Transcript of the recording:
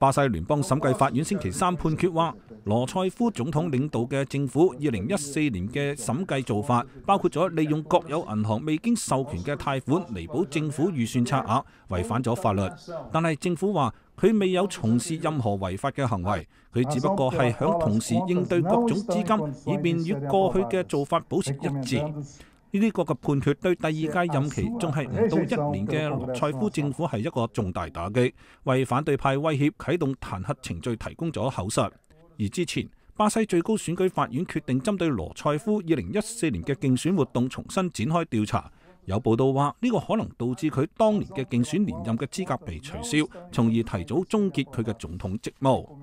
巴西聯邦審計法院星期三判決話，羅塞夫總統領導嘅政府二零一四年嘅審計做法，包括咗利用國有銀行未經授權嘅貸款彌補政府預算差額，違反咗法律。但係政府話佢未有從事任何違法嘅行為，佢只不過係響同時應對各種資金，以便與過去嘅做法保持一致。呢啲个嘅判決對第二屆任期仲係唔到一年嘅羅塞夫政府係一個重大打擊，為反對派威脅啟動彈劾程序提供咗口實。而之前巴西最高選舉法院決定針對羅塞夫二零一四年嘅競選活動重新展開調查，有報道話呢個可能導致佢當年嘅競選連任嘅資格被取消，從而提早終結佢嘅總統職務。